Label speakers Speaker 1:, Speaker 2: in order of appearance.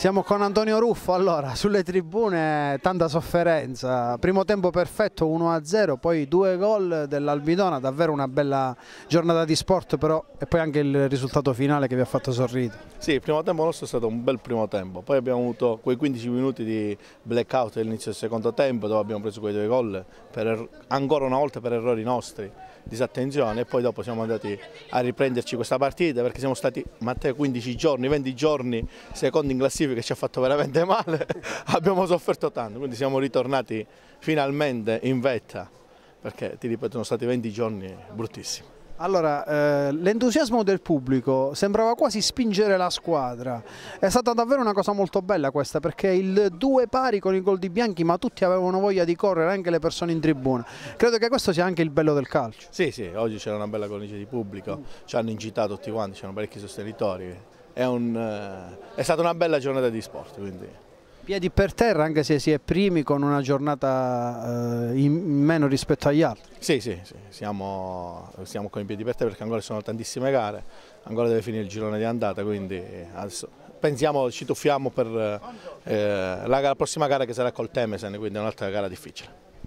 Speaker 1: Siamo con Antonio Ruffo, allora sulle tribune tanta sofferenza, primo tempo perfetto 1-0, poi due gol dell'Albidona, davvero una bella giornata di sport però e poi anche il risultato finale che vi ha fatto sorridere.
Speaker 2: Sì, il primo tempo nostro è stato un bel primo tempo, poi abbiamo avuto quei 15 minuti di blackout all'inizio del secondo tempo dove abbiamo preso quei due gol per, er-, ancora una volta per errori nostri, disattenzione e poi dopo siamo andati a riprenderci questa partita perché siamo stati Matteo 15 giorni, 20 giorni secondo in classifica Olimpico che ci ha fatto veramente male, abbiamo sofferto tanto, quindi siamo ritornati finalmente in vetta, perché ti ripeto sono stati 20 giorni bruttissimi.
Speaker 1: Allora, eh, l'entusiasmo del pubblico sembrava quasi spingere la squadra. È stata davvero una cosa molto bella questa perché il due pari con i gol di Bianchi, ma tutti avevano voglia di correre, anche le persone in tribuna. Credo che questo sia anche il bello del calcio.
Speaker 2: Sì, sì, oggi c'era una bella cornice di pubblico, ci hanno incitato tutti quanti, c'erano parecchi sostenitori è, un, eh, è stata una bella giornata di sport. Quindi.
Speaker 1: Piedi per terra anche se si è primi con una giornata eh, in meno rispetto agli
Speaker 2: altri. Sì, sì, sì. Siamo, siamo, con i piedi per terra perché ancora sono tantissime gare, ancora deve finire il girone di andata, quindi adesso pensiamo, ci tuffiamo per eh, la, la prossima gara che sarà col Temesen, quindi è un'altra gara difficile.